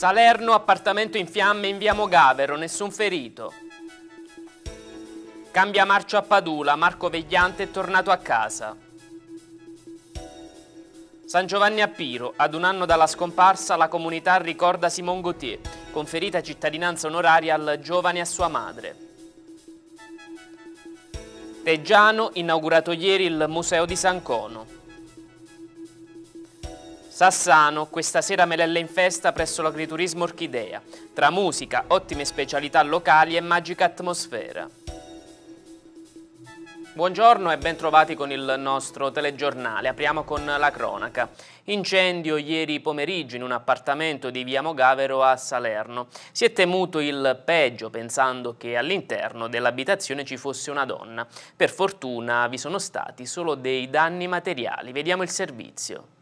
Salerno, appartamento in fiamme in via Mogavero, nessun ferito. Cambia marcio a Padula, Marco Vegliante è tornato a casa. San Giovanni a Piro, ad un anno dalla scomparsa, la comunità ricorda Simon Gauthier, conferita cittadinanza onoraria al giovane e a sua madre. Teggiano, inaugurato ieri il Museo di San Cono. Sassano, questa sera Melella in festa presso l'agriturismo Orchidea, tra musica, ottime specialità locali e magica atmosfera. Buongiorno e bentrovati con il nostro telegiornale. Apriamo con la cronaca. Incendio ieri pomeriggio in un appartamento di via Mogavero a Salerno. Si è temuto il peggio pensando che all'interno dell'abitazione ci fosse una donna. Per fortuna vi sono stati solo dei danni materiali. Vediamo il servizio.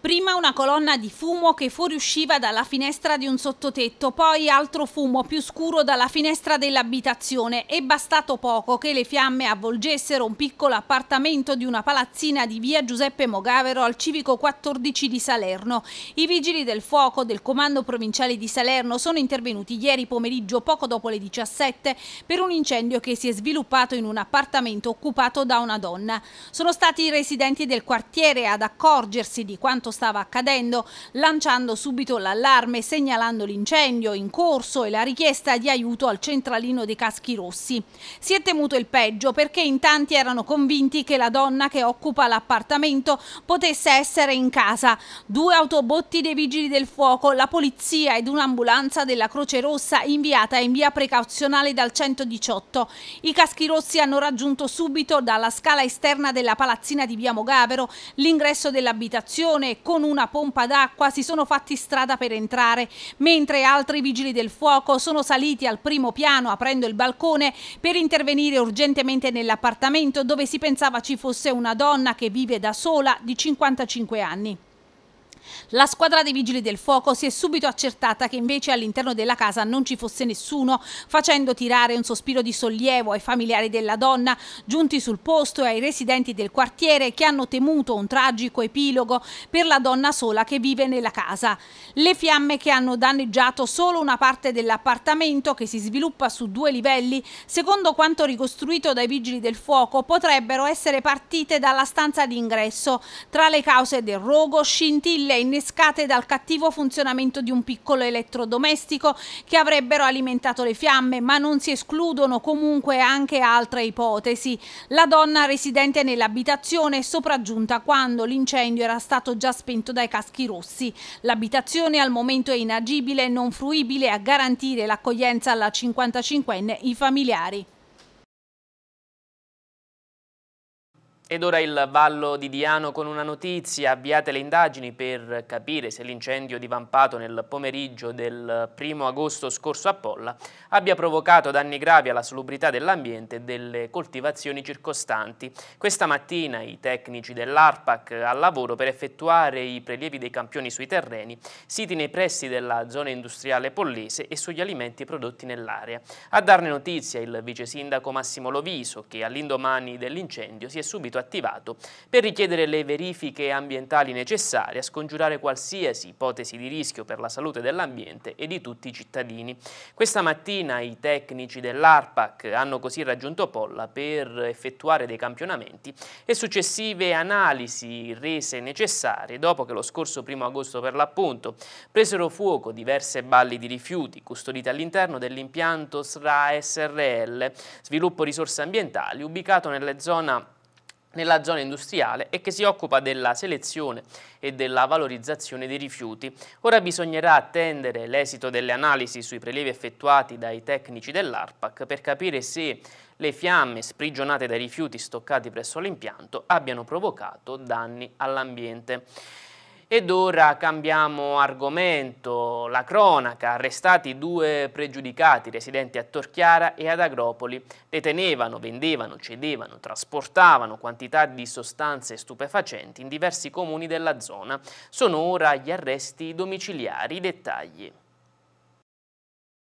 Prima una colonna di fumo che fuoriusciva dalla finestra di un sottotetto, poi altro fumo più scuro dalla finestra dell'abitazione. È bastato poco che le fiamme avvolgessero un piccolo appartamento di una palazzina di via Giuseppe Mogavero al civico 14 di Salerno. I vigili del fuoco del comando provinciale di Salerno sono intervenuti ieri pomeriggio poco dopo le 17 per un incendio che si è sviluppato in un appartamento occupato da una donna. Sono stati i residenti del quartiere ad accorgersi di quanto quanto stava accadendo, lanciando subito l'allarme, segnalando l'incendio in corso e la richiesta di aiuto al centralino dei caschi rossi. Si è temuto il peggio perché in tanti erano convinti che la donna che occupa l'appartamento potesse essere in casa. Due autobotti dei vigili del fuoco, la polizia ed un'ambulanza della Croce Rossa inviata in via precauzionale dal 118. I caschi rossi hanno raggiunto subito dalla scala esterna della palazzina di via Mogavero l'ingresso dell'abitazione con una pompa d'acqua si sono fatti strada per entrare, mentre altri vigili del fuoco sono saliti al primo piano aprendo il balcone per intervenire urgentemente nell'appartamento dove si pensava ci fosse una donna che vive da sola di 55 anni. La squadra dei vigili del fuoco si è subito accertata che invece all'interno della casa non ci fosse nessuno, facendo tirare un sospiro di sollievo ai familiari della donna giunti sul posto e ai residenti del quartiere che hanno temuto un tragico epilogo per la donna sola che vive nella casa. Le fiamme che hanno danneggiato solo una parte dell'appartamento che si sviluppa su due livelli, secondo quanto ricostruito dai vigili del fuoco, potrebbero essere partite dalla stanza d'ingresso. Tra le cause del rogo scintille innescate dal cattivo funzionamento di un piccolo elettrodomestico che avrebbero alimentato le fiamme, ma non si escludono comunque anche altre ipotesi. La donna residente nell'abitazione è sopraggiunta quando l'incendio era stato già spento dai caschi rossi. L'abitazione al momento è inagibile e non fruibile a garantire l'accoglienza alla 55enne i familiari. Ed ora il Vallo di Diano con una notizia, avviate le indagini per capire se l'incendio divampato nel pomeriggio del primo agosto scorso a Polla abbia provocato danni gravi alla salubrità dell'ambiente e delle coltivazioni circostanti. Questa mattina i tecnici dell'ARPAC al lavoro per effettuare i prelievi dei campioni sui terreni, siti nei pressi della zona industriale pollese e sugli alimenti prodotti nell'area. A darne notizia il vice sindaco Massimo Loviso che all'indomani dell'incendio si è subito attivato per richiedere le verifiche ambientali necessarie a scongiurare qualsiasi ipotesi di rischio per la salute dell'ambiente e di tutti i cittadini. Questa mattina i tecnici dell'ARPAC hanno così raggiunto Polla per effettuare dei campionamenti e successive analisi rese necessarie dopo che lo scorso 1 agosto per l'appunto presero fuoco diverse balli di rifiuti custodite all'interno dell'impianto SRA SRL, sviluppo risorse ambientali, ubicato nella zona nella zona industriale e che si occupa della selezione e della valorizzazione dei rifiuti. Ora bisognerà attendere l'esito delle analisi sui prelievi effettuati dai tecnici dell'ARPAC per capire se le fiamme sprigionate dai rifiuti stoccati presso l'impianto abbiano provocato danni all'ambiente. Ed ora cambiamo argomento, la cronaca, arrestati due pregiudicati residenti a Torchiara e ad Agropoli, detenevano, vendevano, cedevano, trasportavano quantità di sostanze stupefacenti in diversi comuni della zona. Sono ora gli arresti domiciliari, i dettagli.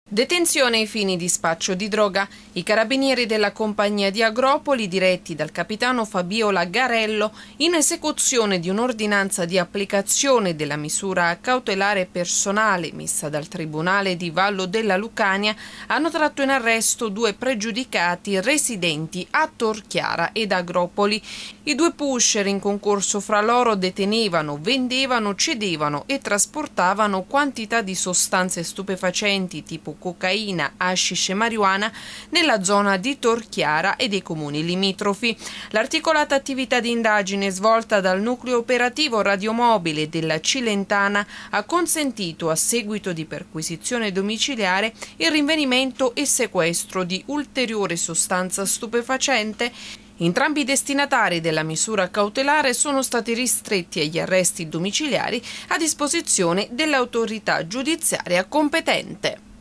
Detenzione ai fini di spaccio di droga. I carabinieri della compagnia di Agropoli, diretti dal capitano Fabiola Garello, in esecuzione di un'ordinanza di applicazione della misura cautelare personale messa dal Tribunale di Vallo della Lucania, hanno tratto in arresto due pregiudicati residenti a Torchiara ed Agropoli. I due pusher in concorso fra loro detenevano, vendevano, cedevano e trasportavano quantità di sostanze stupefacenti tipo cocaina, hashish e marijuana nella zona di Torchiara e dei comuni limitrofi. L'articolata attività di indagine svolta dal nucleo operativo radiomobile della Cilentana ha consentito, a seguito di perquisizione domiciliare, il rinvenimento e sequestro di ulteriore sostanza stupefacente Entrambi i destinatari della misura cautelare sono stati ristretti agli arresti domiciliari a disposizione dell'autorità giudiziaria competente.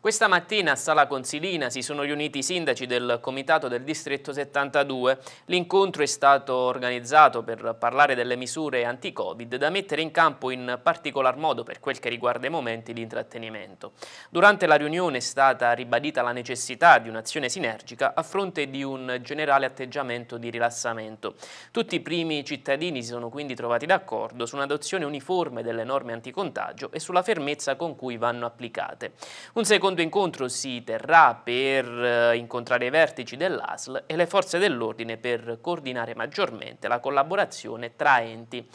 Questa mattina a Sala Consilina si sono riuniti i sindaci del Comitato del Distretto 72. L'incontro è stato organizzato per parlare delle misure anti-Covid da mettere in campo in particolar modo per quel che riguarda i momenti di intrattenimento. Durante la riunione è stata ribadita la necessità di un'azione sinergica a fronte di un generale atteggiamento di rilassamento. Tutti i primi cittadini si sono quindi trovati d'accordo su un'adozione uniforme delle norme anticontagio e sulla fermezza con cui vanno applicate. Un secondo secondo incontro si terrà per eh, incontrare i vertici dell'ASL e le forze dell'ordine per coordinare maggiormente la collaborazione tra enti.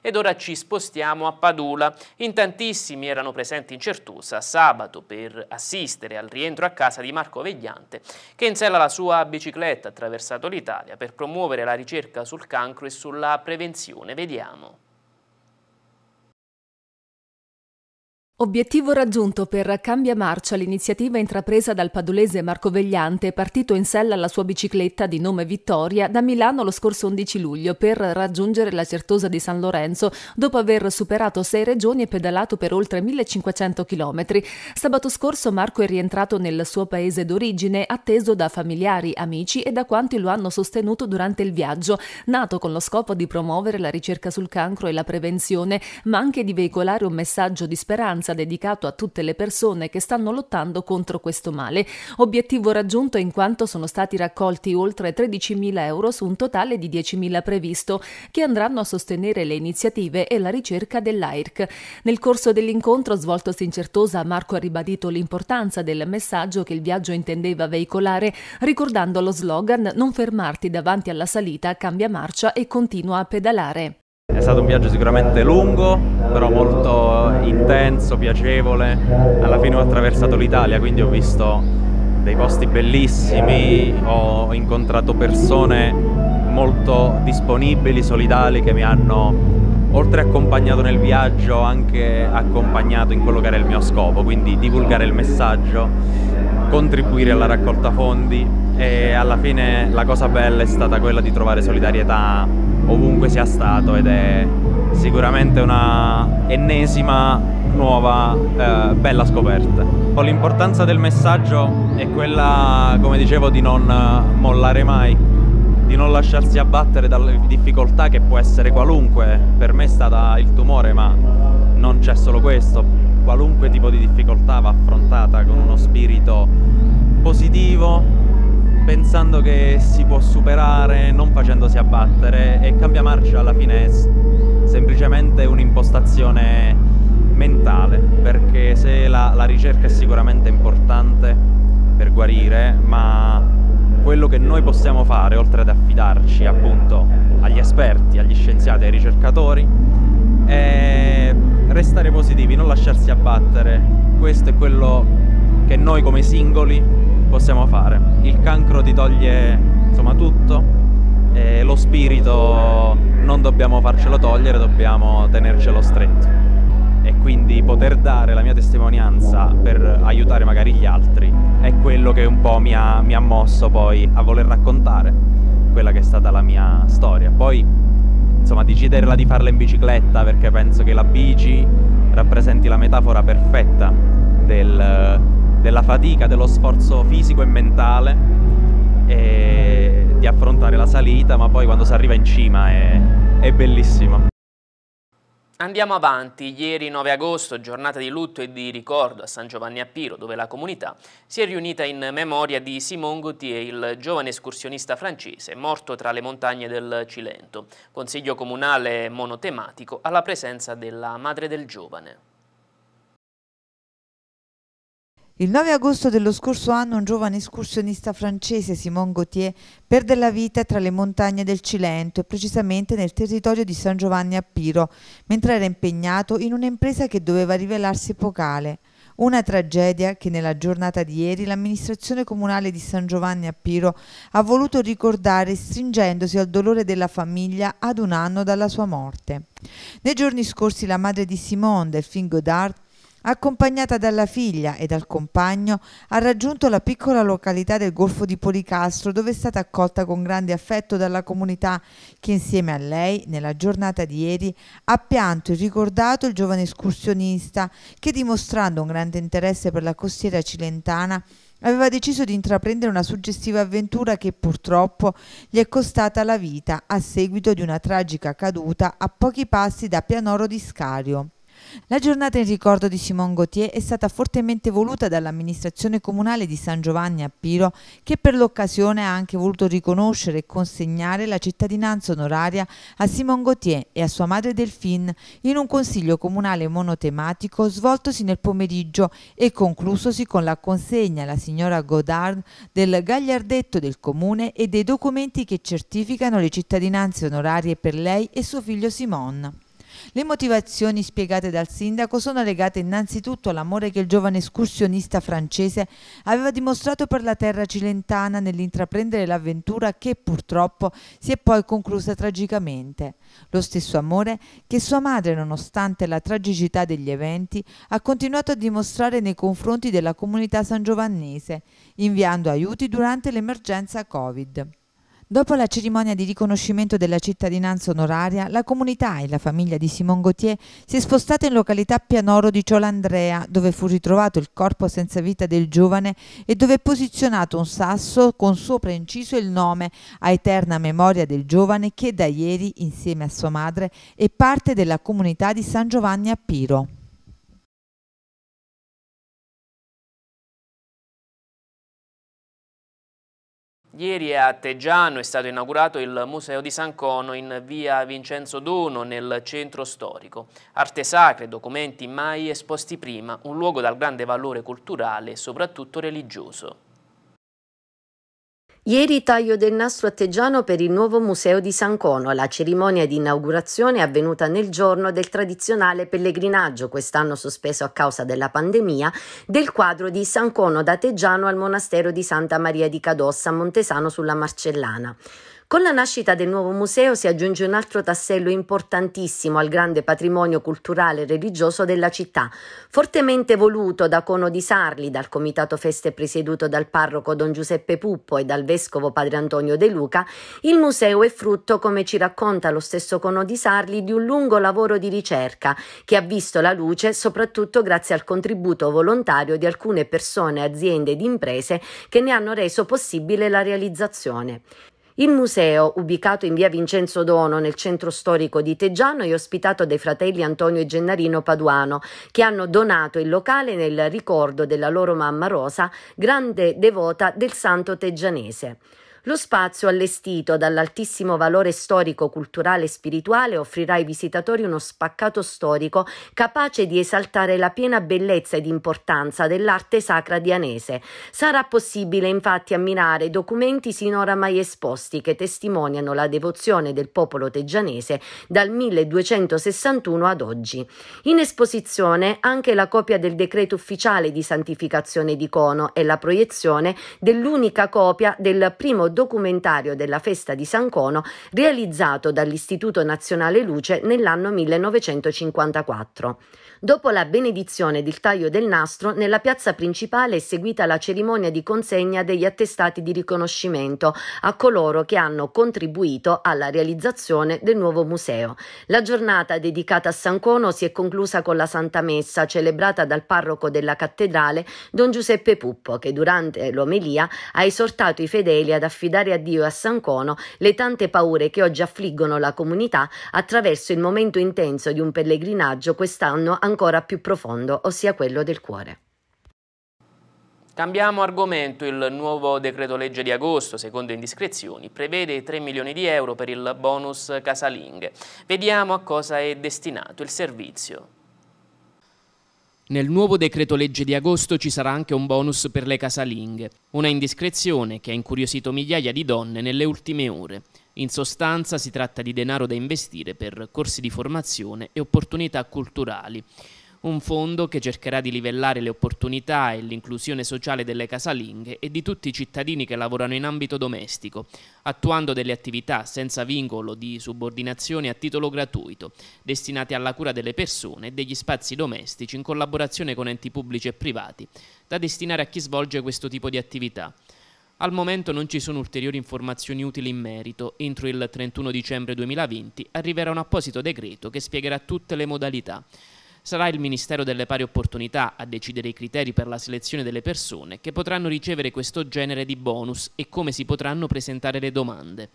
Ed ora ci spostiamo a Padula. In tantissimi erano presenti in Certusa sabato per assistere al rientro a casa di Marco Vegliante, che in sella la sua bicicletta ha attraversato l'Italia per promuovere la ricerca sul cancro e sulla prevenzione. Vediamo. Obiettivo raggiunto per Cambia Marcia, l'iniziativa intrapresa dal padulese Marco Vegliante, partito in sella alla sua bicicletta di nome Vittoria da Milano lo scorso 11 luglio per raggiungere la Certosa di San Lorenzo dopo aver superato sei regioni e pedalato per oltre 1500 km. Sabato scorso Marco è rientrato nel suo paese d'origine, atteso da familiari, amici e da quanti lo hanno sostenuto durante il viaggio, nato con lo scopo di promuovere la ricerca sul cancro e la prevenzione, ma anche di veicolare un messaggio di speranza conferenza dedicato a tutte le persone che stanno lottando contro questo male, obiettivo raggiunto in quanto sono stati raccolti oltre 13.000 euro su un totale di 10.000 previsto, che andranno a sostenere le iniziative e la ricerca dell'AIRC. Nel corso dell'incontro svoltosi in Certosa, Marco ha ribadito l'importanza del messaggio che il viaggio intendeva veicolare, ricordando lo slogan Non fermarti davanti alla salita, cambia marcia e continua a pedalare. È stato un viaggio sicuramente lungo, però molto intenso, piacevole, alla fine ho attraversato l'Italia, quindi ho visto dei posti bellissimi, ho incontrato persone molto disponibili, solidali che mi hanno oltre accompagnato nel viaggio anche accompagnato in quello che era il mio scopo, quindi divulgare il messaggio, contribuire alla raccolta fondi e alla fine la cosa bella è stata quella di trovare solidarietà ovunque sia stato ed è sicuramente una ennesima nuova eh, bella scoperta. L'importanza del messaggio è quella, come dicevo, di non eh, mollare mai, di non lasciarsi abbattere dalle difficoltà che può essere qualunque. Per me è stata il tumore, ma non c'è solo questo. Qualunque tipo di difficoltà va affrontata con uno spirito positivo, pensando che si può superare, non facendosi abbattere e cambia marcia alla fine semplicemente un'impostazione mentale, perché se la, la ricerca è sicuramente importante per guarire, ma quello che noi possiamo fare, oltre ad affidarci appunto agli esperti, agli scienziati, ai ricercatori, è restare positivi, non lasciarsi abbattere. Questo è quello che noi come singoli possiamo fare. Il cancro ti toglie insomma tutto, lo spirito non dobbiamo farcelo togliere, dobbiamo tenercelo stretto. E quindi poter dare la mia testimonianza per aiutare magari gli altri è quello che un po' mi ha, mi ha mosso poi a voler raccontare quella che è stata la mia storia. Poi, insomma, deciderla di farla in bicicletta perché penso che la bici rappresenti la metafora perfetta del, della fatica, dello sforzo fisico e mentale e di affrontare la salita, ma poi quando si arriva in cima è, è bellissimo. Andiamo avanti, ieri 9 agosto, giornata di lutto e di ricordo a San Giovanni a Piro, dove la comunità si è riunita in memoria di Simon Gauthier, il giovane escursionista francese, morto tra le montagne del Cilento. Consiglio comunale monotematico alla presenza della madre del giovane. Il 9 agosto dello scorso anno un giovane escursionista francese, Simon Gauthier, perde la vita tra le montagne del Cilento e precisamente nel territorio di San Giovanni a Piro, mentre era impegnato in un'impresa che doveva rivelarsi epocale. Una tragedia che nella giornata di ieri l'amministrazione comunale di San Giovanni a Piro ha voluto ricordare stringendosi al dolore della famiglia ad un anno dalla sua morte. Nei giorni scorsi la madre di Simone, Delphine Godard, Accompagnata dalla figlia e dal compagno, ha raggiunto la piccola località del Golfo di Policastro, dove è stata accolta con grande affetto dalla comunità che insieme a lei, nella giornata di ieri, ha pianto e ricordato il giovane escursionista che, dimostrando un grande interesse per la costiera cilentana, aveva deciso di intraprendere una suggestiva avventura che purtroppo gli è costata la vita a seguito di una tragica caduta a pochi passi da Pianoro di Scario. La giornata in ricordo di Simone Gauthier è stata fortemente voluta dall'amministrazione comunale di San Giovanni a Piro che per l'occasione ha anche voluto riconoscere e consegnare la cittadinanza onoraria a Simone Gauthier e a sua madre Delphine in un consiglio comunale monotematico svoltosi nel pomeriggio e conclusosi con la consegna alla signora Godard del gagliardetto del comune e dei documenti che certificano le cittadinanze onorarie per lei e suo figlio Simone. Le motivazioni spiegate dal sindaco sono legate innanzitutto all'amore che il giovane escursionista francese aveva dimostrato per la terra cilentana nell'intraprendere l'avventura che purtroppo si è poi conclusa tragicamente. Lo stesso amore che sua madre, nonostante la tragicità degli eventi, ha continuato a dimostrare nei confronti della comunità sangiovannese, inviando aiuti durante l'emergenza Covid. Dopo la cerimonia di riconoscimento della cittadinanza onoraria, la comunità e la famiglia di Simon Gauthier si è spostata in località Pianoro di Ciolandrea, dove fu ritrovato il corpo senza vita del giovane e dove è posizionato un sasso con sopra inciso il nome a eterna memoria del giovane che da ieri, insieme a sua madre, è parte della comunità di San Giovanni a Piro. Ieri a Teggiano è stato inaugurato il Museo di San Cono in via Vincenzo Dono nel centro storico. Arte sacre, documenti mai esposti prima, un luogo dal grande valore culturale e soprattutto religioso. Ieri taglio del nastro atteggiano per il nuovo museo di San Cono. La cerimonia di inaugurazione è avvenuta nel giorno del tradizionale pellegrinaggio, quest'anno sospeso a causa della pandemia, del quadro di San Cono da Teggiano al monastero di Santa Maria di Cadossa a Montesano sulla Marcellana. Con la nascita del nuovo museo si aggiunge un altro tassello importantissimo al grande patrimonio culturale e religioso della città, fortemente voluto da Cono di Sarli, dal comitato feste presieduto dal parroco Don Giuseppe Puppo e dal vescovo Padre Antonio De Luca, il museo è frutto, come ci racconta lo stesso Cono di Sarli, di un lungo lavoro di ricerca che ha visto la luce soprattutto grazie al contributo volontario di alcune persone, aziende ed imprese che ne hanno reso possibile la realizzazione. Il museo, ubicato in via Vincenzo Dono nel centro storico di Teggiano, è ospitato dai fratelli Antonio e Gennarino Paduano, che hanno donato il locale nel ricordo della loro mamma Rosa, grande devota del santo teggianese. Lo spazio, allestito dall'altissimo valore storico, culturale e spirituale, offrirà ai visitatori uno spaccato storico capace di esaltare la piena bellezza ed importanza dell'arte sacra dianese. Sarà possibile infatti ammirare documenti sinora mai esposti che testimoniano la devozione del popolo teggianese dal 1261 ad oggi. In esposizione anche la copia del decreto ufficiale di santificazione di Cono e la proiezione dell'unica copia del primo documentario della festa di San Cono realizzato dall'Istituto Nazionale Luce nell'anno 1954. Dopo la benedizione del taglio del nastro, nella piazza principale è seguita la cerimonia di consegna degli attestati di riconoscimento a coloro che hanno contribuito alla realizzazione del nuovo museo. La giornata dedicata a San Cono si è conclusa con la Santa Messa celebrata dal parroco della cattedrale Don Giuseppe Puppo, che durante l'omelia ha esortato i fedeli ad affidare a Dio e a San Cono le tante paure che oggi affliggono la comunità attraverso il momento intenso di un pellegrinaggio quest'anno a ancora più profondo, ossia quello del cuore. Cambiamo argomento, il nuovo decreto legge di agosto, secondo indiscrezioni, prevede 3 milioni di euro per il bonus casalinghe. Vediamo a cosa è destinato il servizio. Nel nuovo decreto legge di agosto ci sarà anche un bonus per le casalinghe, una indiscrezione che ha incuriosito migliaia di donne nelle ultime ore. In sostanza si tratta di denaro da investire per corsi di formazione e opportunità culturali. Un fondo che cercherà di livellare le opportunità e l'inclusione sociale delle casalinghe e di tutti i cittadini che lavorano in ambito domestico, attuando delle attività senza vincolo di subordinazione a titolo gratuito, destinate alla cura delle persone e degli spazi domestici in collaborazione con enti pubblici e privati, da destinare a chi svolge questo tipo di attività. Al momento non ci sono ulteriori informazioni utili in merito. Entro il 31 dicembre 2020 arriverà un apposito decreto che spiegherà tutte le modalità. Sarà il Ministero delle Pari Opportunità a decidere i criteri per la selezione delle persone che potranno ricevere questo genere di bonus e come si potranno presentare le domande.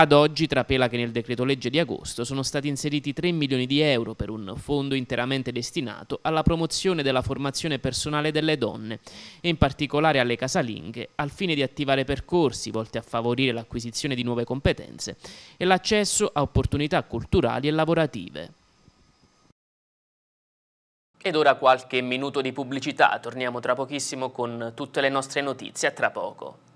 Ad oggi trapela che nel decreto legge di agosto sono stati inseriti 3 milioni di euro per un fondo interamente destinato alla promozione della formazione personale delle donne e in particolare alle casalinghe al fine di attivare percorsi volti a favorire l'acquisizione di nuove competenze e l'accesso a opportunità culturali e lavorative. Ed ora qualche minuto di pubblicità, torniamo tra pochissimo con tutte le nostre notizie, a tra poco.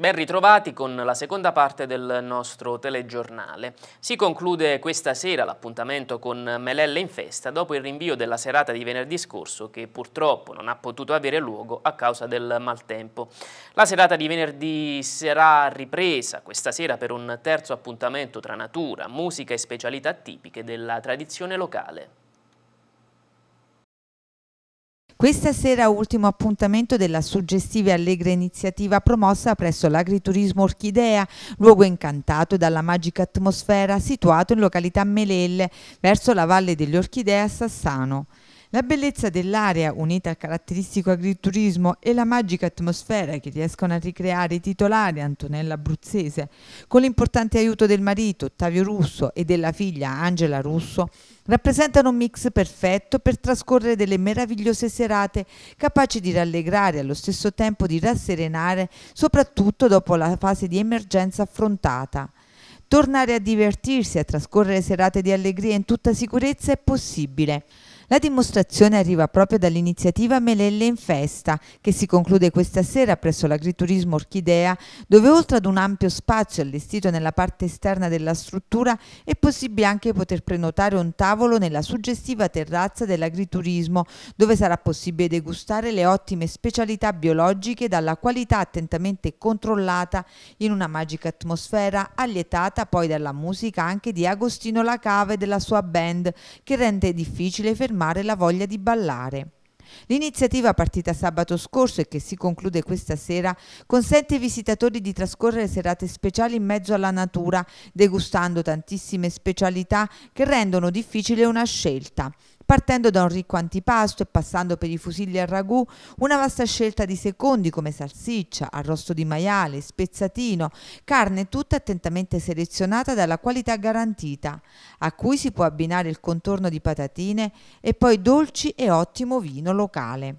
Ben ritrovati con la seconda parte del nostro telegiornale. Si conclude questa sera l'appuntamento con Melelle in festa dopo il rinvio della serata di venerdì scorso che purtroppo non ha potuto avere luogo a causa del maltempo. La serata di venerdì sarà ripresa questa sera per un terzo appuntamento tra natura, musica e specialità tipiche della tradizione locale. Questa sera ultimo appuntamento della suggestiva e allegra iniziativa promossa presso l'agriturismo Orchidea, luogo incantato dalla magica atmosfera situato in località Melelle, verso la Valle dell'Orchidea a Sassano. La bellezza dell'area, unita al caratteristico agriturismo e la magica atmosfera che riescono a ricreare i titolari Antonella Abruzzese, con l'importante aiuto del marito Ottavio Russo e della figlia Angela Russo, rappresentano un mix perfetto per trascorrere delle meravigliose serate capaci di rallegrare e allo stesso tempo di rasserenare, soprattutto dopo la fase di emergenza affrontata. Tornare a divertirsi e a trascorrere serate di allegria in tutta sicurezza è possibile. La dimostrazione arriva proprio dall'iniziativa Melelle in Festa, che si conclude questa sera presso l'agriturismo Orchidea, dove oltre ad un ampio spazio allestito nella parte esterna della struttura è possibile anche poter prenotare un tavolo nella suggestiva terrazza dell'agriturismo, dove sarà possibile degustare le ottime specialità biologiche dalla qualità attentamente controllata in una magica atmosfera allietata poi dalla musica anche di Agostino Lacave e della sua band, che rende difficile fermare calmare la voglia di ballare. L'iniziativa partita sabato scorso e che si conclude questa sera consente ai visitatori di trascorrere serate speciali in mezzo alla natura, degustando tantissime specialità che rendono difficile una scelta partendo da un ricco antipasto e passando per i fusilli al ragù, una vasta scelta di secondi come salsiccia, arrosto di maiale, spezzatino, carne tutta attentamente selezionata dalla qualità garantita, a cui si può abbinare il contorno di patatine e poi dolci e ottimo vino locale.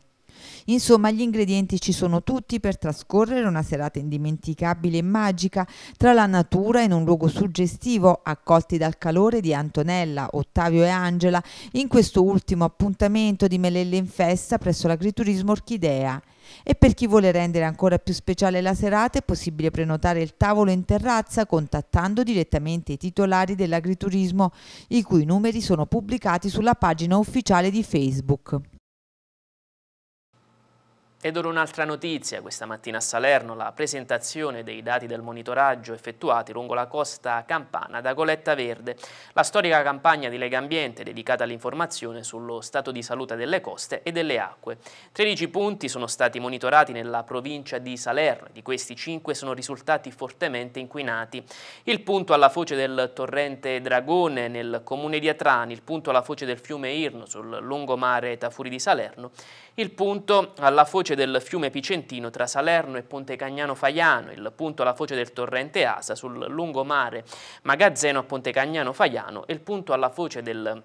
Insomma, gli ingredienti ci sono tutti per trascorrere una serata indimenticabile e magica tra la natura in un luogo suggestivo, accolti dal calore di Antonella, Ottavio e Angela in questo ultimo appuntamento di Melelle in festa presso l'agriturismo Orchidea. E per chi vuole rendere ancora più speciale la serata è possibile prenotare il tavolo in terrazza contattando direttamente i titolari dell'agriturismo, i cui numeri sono pubblicati sulla pagina ufficiale di Facebook. Ed ora un'altra notizia, questa mattina a Salerno la presentazione dei dati del monitoraggio effettuati lungo la costa campana da Goletta Verde, la storica campagna di Lega Ambiente dedicata all'informazione sullo stato di salute delle coste e delle acque. 13 punti sono stati monitorati nella provincia di Salerno e di questi 5 sono risultati fortemente inquinati. Il punto alla foce del torrente Dragone nel comune di Atrani, il punto alla foce del fiume Irno sul lungomare Tafuri di Salerno, il punto alla foce foce del fiume Picentino tra Salerno e Ponte Cagnano Faiano, il punto alla foce del torrente Asa sul lungomare Magazzeno a Ponte Cagnano Faiano e il punto alla foce del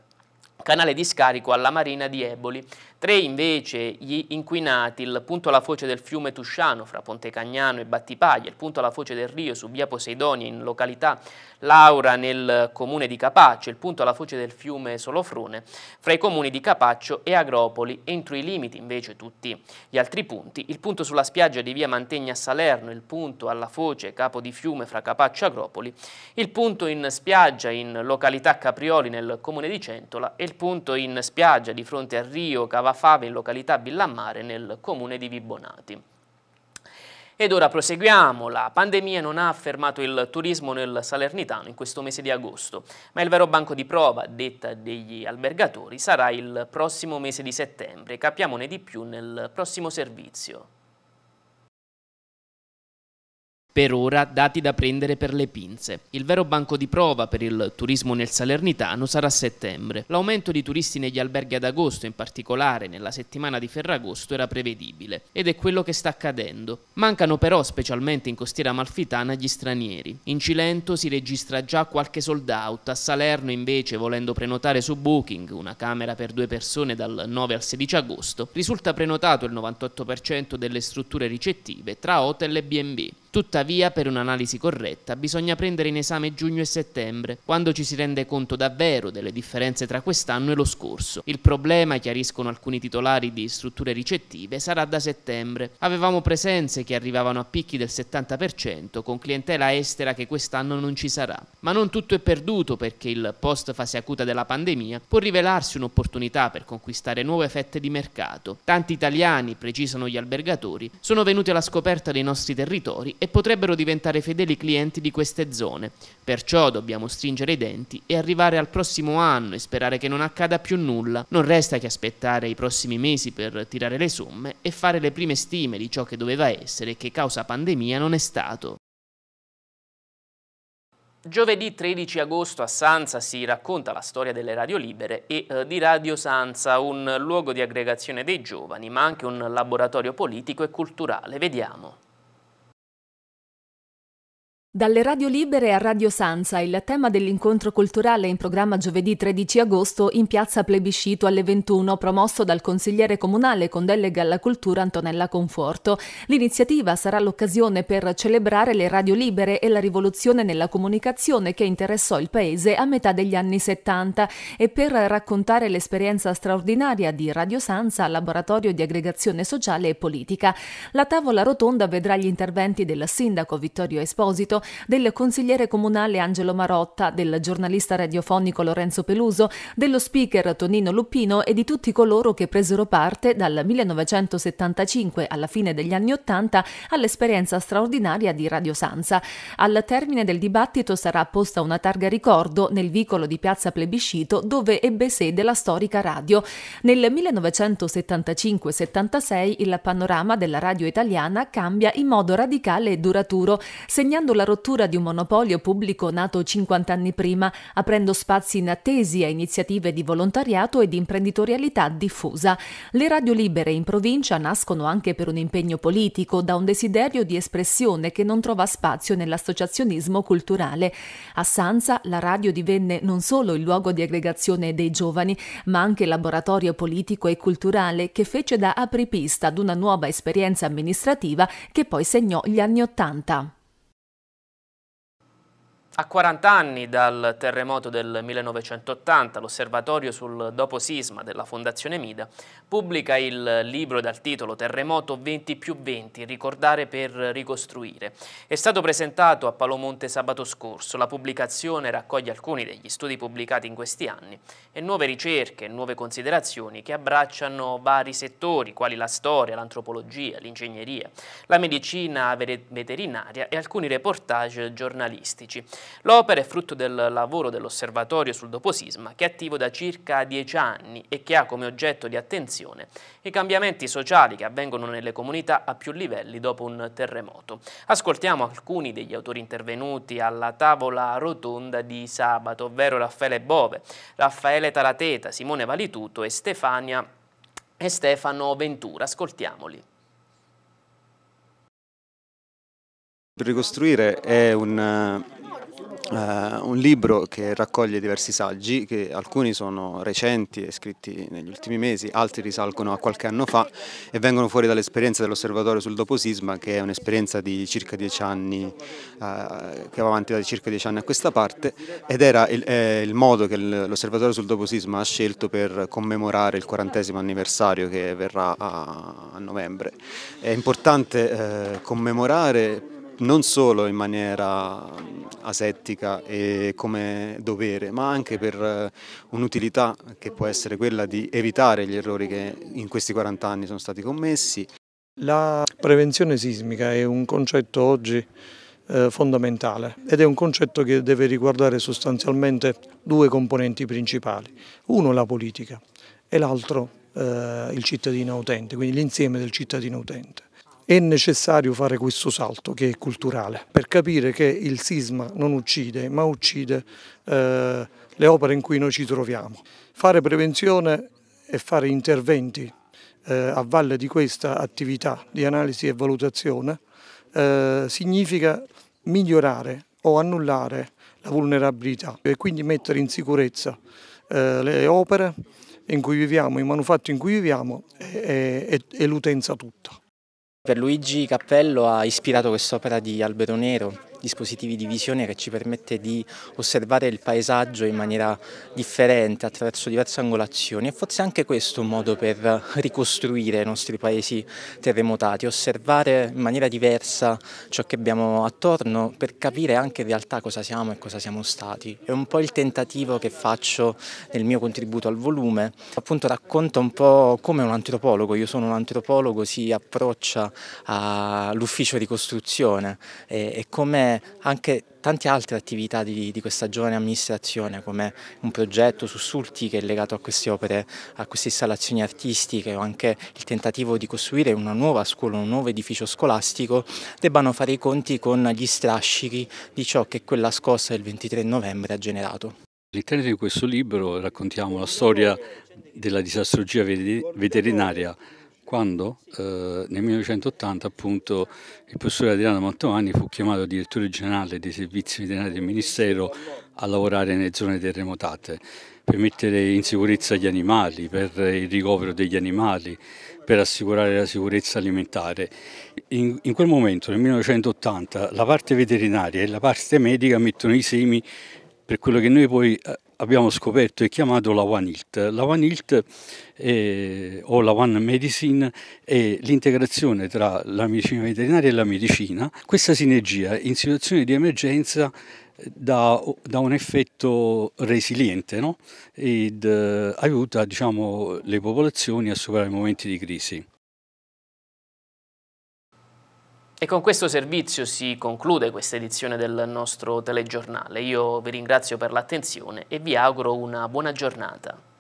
canale di scarico alla marina di Eboli. Tre invece gli inquinati, il punto alla foce del fiume Tusciano fra Ponte Cagnano e Battipaglia, il punto alla foce del Rio su via Poseidonia in località Laura nel comune di Capaccio, il punto alla foce del fiume Solofrone, fra i comuni di Capaccio e Agropoli, entro i limiti invece tutti gli altri punti, il punto sulla spiaggia di via Mantegna a Salerno, il punto alla foce capo di fiume fra Capaccio e Agropoli, il punto in spiaggia in località Caprioli nel comune di Centola e il punto in spiaggia di fronte al Rio Cavafave in località Villamare nel comune di Vibonati. Ed ora proseguiamo, la pandemia non ha fermato il turismo nel Salernitano in questo mese di agosto, ma il vero banco di prova, detta degli albergatori, sarà il prossimo mese di settembre. Capiamone di più nel prossimo servizio per ora dati da prendere per le pinze. Il vero banco di prova per il turismo nel Salernitano sarà a settembre. L'aumento di turisti negli alberghi ad agosto, in particolare nella settimana di Ferragosto, era prevedibile ed è quello che sta accadendo. Mancano però, specialmente in costiera amalfitana, gli stranieri. In Cilento si registra già qualche sold out, a Salerno invece, volendo prenotare su Booking una camera per due persone dal 9 al 16 agosto, risulta prenotato il 98% delle strutture ricettive tra hotel e B&B. Tuttavia, per un'analisi corretta, bisogna prendere in esame giugno e settembre, quando ci si rende conto davvero delle differenze tra quest'anno e lo scorso. Il problema, chiariscono alcuni titolari di strutture ricettive, sarà da settembre. Avevamo presenze che arrivavano a picchi del 70%, con clientela estera che quest'anno non ci sarà. Ma non tutto è perduto perché il post fase acuta della pandemia può rivelarsi un'opportunità per conquistare nuove fette di mercato. Tanti italiani, precisano gli albergatori, sono venuti alla scoperta dei nostri territori e potrebbero diventare fedeli clienti di queste zone, perciò dobbiamo stringere i denti e arrivare al prossimo anno e sperare che non accada più nulla. Non resta che aspettare i prossimi mesi per tirare le somme e fare le prime stime di ciò che doveva essere e che causa pandemia non è stato. Giovedì 13 agosto a Sansa si racconta la storia delle radio libere e eh, di Radio Sansa, un luogo di aggregazione dei giovani, ma anche un laboratorio politico e culturale. Vediamo. Dalle radio libere a Radio Sanza, il tema dell'incontro culturale in programma giovedì 13 agosto in piazza Plebiscito alle 21, promosso dal consigliere comunale con delega alla cultura Antonella Conforto. L'iniziativa sarà l'occasione per celebrare le radio libere e la rivoluzione nella comunicazione che interessò il paese a metà degli anni 70 e per raccontare l'esperienza straordinaria di Radio Sanza, laboratorio di aggregazione sociale e politica. La tavola rotonda vedrà gli interventi del sindaco Vittorio Esposito del consigliere comunale Angelo Marotta, del giornalista radiofonico Lorenzo Peluso, dello speaker Tonino Luppino e di tutti coloro che presero parte dal 1975 alla fine degli anni Ottanta all'esperienza straordinaria di Radio Sansa. Al termine del dibattito sarà posta una targa ricordo nel vicolo di Piazza Plebiscito dove ebbe sede la storica radio. Nel 1975-76 il panorama della radio italiana cambia in modo radicale e duraturo, segnando la rottura di un monopolio pubblico nato 50 anni prima, aprendo spazi inattesi a iniziative di volontariato e di imprenditorialità diffusa. Le radio libere in provincia nascono anche per un impegno politico, da un desiderio di espressione che non trova spazio nell'associazionismo culturale. A Sanza la radio divenne non solo il luogo di aggregazione dei giovani, ma anche laboratorio politico e culturale che fece da apripista ad una nuova esperienza amministrativa che poi segnò gli anni Ottanta. A 40 anni dal terremoto del 1980, l'osservatorio sul dopo sisma della Fondazione Mida pubblica il libro dal titolo Terremoto 20 più 20, ricordare per ricostruire. È stato presentato a Palomonte sabato scorso. La pubblicazione raccoglie alcuni degli studi pubblicati in questi anni e nuove ricerche, nuove considerazioni che abbracciano vari settori, quali la storia, l'antropologia, l'ingegneria, la medicina veterinaria e alcuni reportage giornalistici. L'opera è frutto del lavoro dell'Osservatorio sul doposisma, che è attivo da circa dieci anni e che ha come oggetto di attenzione i cambiamenti sociali che avvengono nelle comunità a più livelli dopo un terremoto. Ascoltiamo alcuni degli autori intervenuti alla tavola rotonda di sabato, ovvero Raffaele Bove, Raffaele Talateta, Simone Valituto e Stefania e Stefano Ventura. Ascoltiamoli. Ricostruire è un Uh, un libro che raccoglie diversi saggi, che alcuni sono recenti e scritti negli ultimi mesi, altri risalgono a qualche anno fa e vengono fuori dall'esperienza dell'osservatorio sul doposisma, che è un'esperienza di circa dieci anni, uh, che va avanti da circa dieci anni a questa parte, ed era il, eh, il modo che l'osservatorio sul doposisma ha scelto per commemorare il quarantesimo anniversario che verrà a, a novembre. È importante eh, commemorare non solo in maniera asettica e come dovere, ma anche per eh, un'utilità che può essere quella di evitare gli errori che in questi 40 anni sono stati commessi. La prevenzione sismica è un concetto oggi eh, fondamentale ed è un concetto che deve riguardare sostanzialmente due componenti principali. Uno la politica e l'altro eh, il cittadino utente, quindi l'insieme del cittadino utente è necessario fare questo salto che è culturale per capire che il sisma non uccide ma uccide eh, le opere in cui noi ci troviamo. Fare prevenzione e fare interventi eh, a valle di questa attività di analisi e valutazione eh, significa migliorare o annullare la vulnerabilità e quindi mettere in sicurezza eh, le opere in cui viviamo, i manufatti in cui viviamo e, e, e l'utenza tutta. Per Luigi Cappello ha ispirato quest'opera di Albero Nero, dispositivi di visione che ci permette di osservare il paesaggio in maniera differente attraverso diverse angolazioni e forse anche questo è un modo per ricostruire i nostri paesi terremotati, osservare in maniera diversa ciò che abbiamo attorno per capire anche in realtà cosa siamo e cosa siamo stati. È un po' il tentativo che faccio nel mio contributo al volume, appunto racconta un po' come un antropologo, io sono un antropologo, si approccia all'ufficio ricostruzione e, e come anche tante altre attività di, di, questa giovane amministrazione come un progetto Sussulti che è legato a queste opere, a queste installazioni artistiche o anche il tentativo di costruire una nuova scuola, un nuovo edificio scolastico debbano fare i conti con gli strascichi di ciò che quella scossa del 23 novembre ha generato. All'interno di questo libro raccontiamo la storia della disastrologia veterinaria quando eh, nel 1980 appunto il professor Adriano Mantovani fu chiamato direttore generale dei servizi veterinari del Ministero a lavorare nelle zone terremotate per mettere in sicurezza gli animali, per il ricovero degli animali, per assicurare la sicurezza alimentare. In, in quel momento, nel 1980, la parte veterinaria e la parte medica mettono i semi per quello che noi poi eh, abbiamo scoperto e chiamato la One Health. La One Health è, eh, o la One Medicine è l'integrazione tra la medicina veterinaria e la medicina. Questa sinergia in situazioni di emergenza eh, dà, dà un effetto resiliente no? ed eh, aiuta diciamo, le popolazioni a superare i momenti di crisi. E con questo servizio si conclude questa edizione del nostro telegiornale. Io vi ringrazio per l'attenzione e vi auguro una buona giornata.